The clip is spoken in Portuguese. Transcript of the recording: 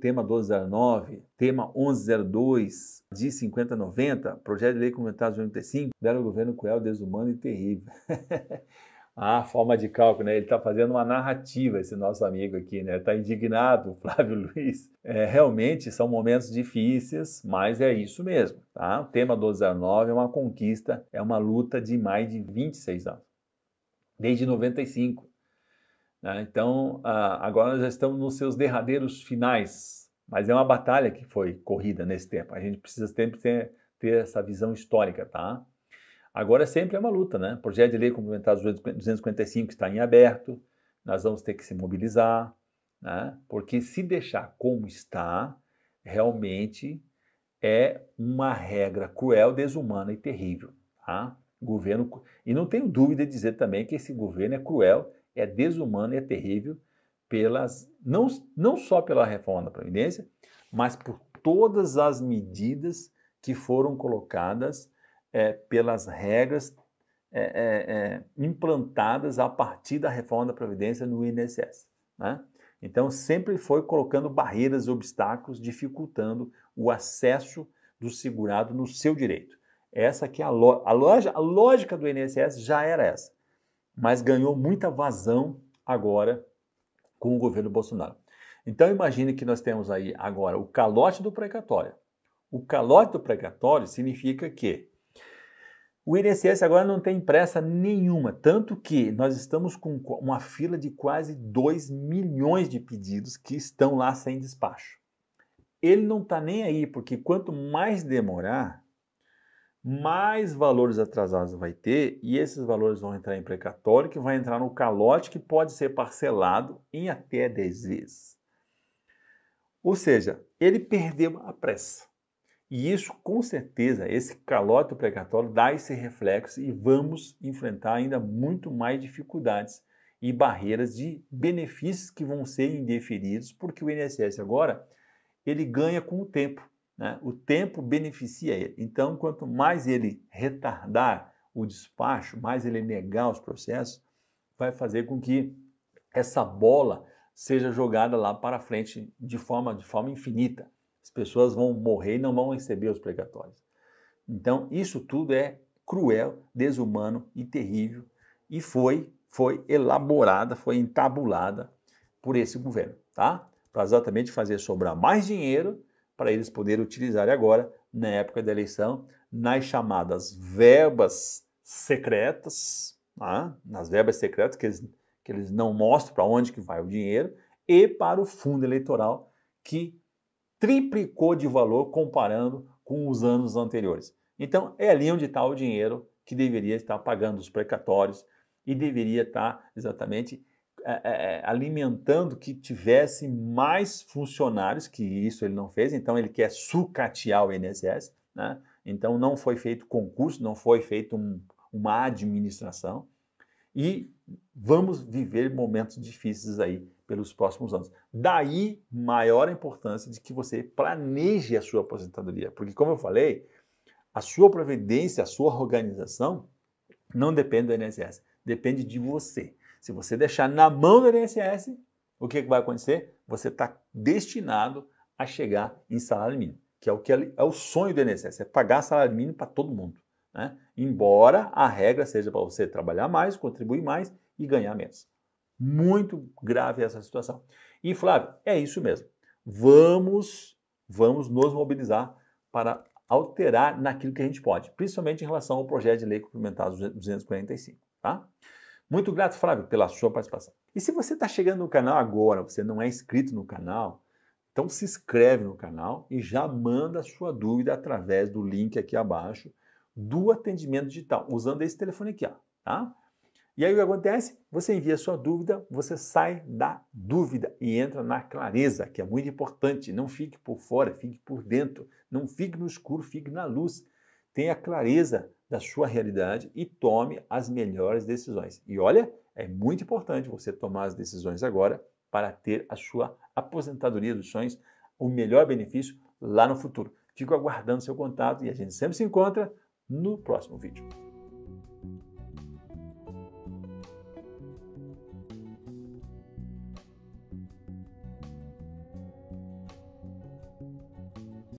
tema 1209, tema 1102 de 5090, projeto de lei comentado de 95, deram o governo cruel, desumano e terrível. a ah, forma de cálculo, né? Ele está fazendo uma narrativa, esse nosso amigo aqui, né? Está indignado, Flávio Luiz. É, realmente são momentos difíceis, mas é isso mesmo, tá? O tema 1209 é uma conquista, é uma luta de mais de 26 anos. Desde 95, né? Então, ah, agora já estamos nos seus derradeiros finais, mas é uma batalha que foi corrida nesse tempo. A gente precisa sempre ter, ter essa visão histórica, tá? Agora sempre é uma luta, né? O projeto de lei complementar 255 está em aberto, nós vamos ter que se mobilizar, né? Porque se deixar como está, realmente é uma regra cruel, desumana e terrível, tá? Governo e não tenho dúvida de dizer também que esse governo é cruel é desumano e é terrível pelas não, não só pela reforma da previdência, mas por todas as medidas que foram colocadas é, pelas regras é, é, é implantadas a partir da reforma da previdência no INSS. Né? Então sempre foi colocando barreiras, obstáculos, dificultando o acesso do segurado no seu direito. Essa que é a, lo a, loja, a lógica do INSS já era essa mas ganhou muita vazão agora com o governo Bolsonaro. Então imagine que nós temos aí agora o calote do precatório. O calote do precatório significa que o INSS agora não tem pressa nenhuma, tanto que nós estamos com uma fila de quase 2 milhões de pedidos que estão lá sem despacho. Ele não está nem aí, porque quanto mais demorar, mais valores atrasados vai ter e esses valores vão entrar em precatório, que vai entrar no calote, que pode ser parcelado em até 10 vezes. Ou seja, ele perdeu a pressa. E isso, com certeza, esse calote precatório dá esse reflexo e vamos enfrentar ainda muito mais dificuldades e barreiras de benefícios que vão ser indeferidos, porque o INSS agora ele ganha com o tempo né, o tempo beneficia ele. Então, quanto mais ele retardar o despacho, mais ele negar os processos, vai fazer com que essa bola seja jogada lá para frente de forma, de forma infinita. As pessoas vão morrer e não vão receber os precatórios. Então, isso tudo é cruel, desumano e terrível e foi foi elaborada, foi entabulada por esse governo, tá? Para exatamente fazer sobrar mais dinheiro para eles poderem utilizar agora, na época da eleição, nas chamadas verbas secretas, né, nas verbas secretas que eles, que eles não mostram para onde que vai o dinheiro, e para o fundo eleitoral, que triplicou de valor comparando com os anos anteriores. Então, é ali onde está o dinheiro que deveria estar pagando os precatórios e deveria estar exatamente é, é, é, alimentando que tivesse mais funcionários, que isso ele não fez, então ele quer sucatear o INSS, né? então não foi feito concurso, não foi feito um, uma administração, e vamos viver momentos difíceis aí pelos próximos anos. Daí maior importância de que você planeje a sua aposentadoria, porque como eu falei, a sua providência, a sua organização não depende do INSS, depende de você. Se você deixar na mão do INSS, o que, é que vai acontecer? Você está destinado a chegar em salário mínimo, que é o que é, é o sonho do INSS, é pagar salário mínimo para todo mundo. Né? Embora a regra seja para você trabalhar mais, contribuir mais e ganhar menos. Muito grave essa situação. E Flávio, é isso mesmo. Vamos, vamos nos mobilizar para alterar naquilo que a gente pode, principalmente em relação ao projeto de lei complementar 245, tá? Muito grato, Flávio, pela sua participação. E se você está chegando no canal agora, você não é inscrito no canal, então se inscreve no canal e já manda a sua dúvida através do link aqui abaixo do atendimento digital, usando esse telefone aqui, ó, tá? E aí o que acontece? Você envia a sua dúvida, você sai da dúvida e entra na clareza, que é muito importante. Não fique por fora, fique por dentro. Não fique no escuro, fique na luz tenha clareza da sua realidade e tome as melhores decisões. E olha, é muito importante você tomar as decisões agora para ter a sua aposentadoria dos sonhos, o melhor benefício lá no futuro. Fico aguardando seu contato e a gente sempre se encontra no próximo vídeo.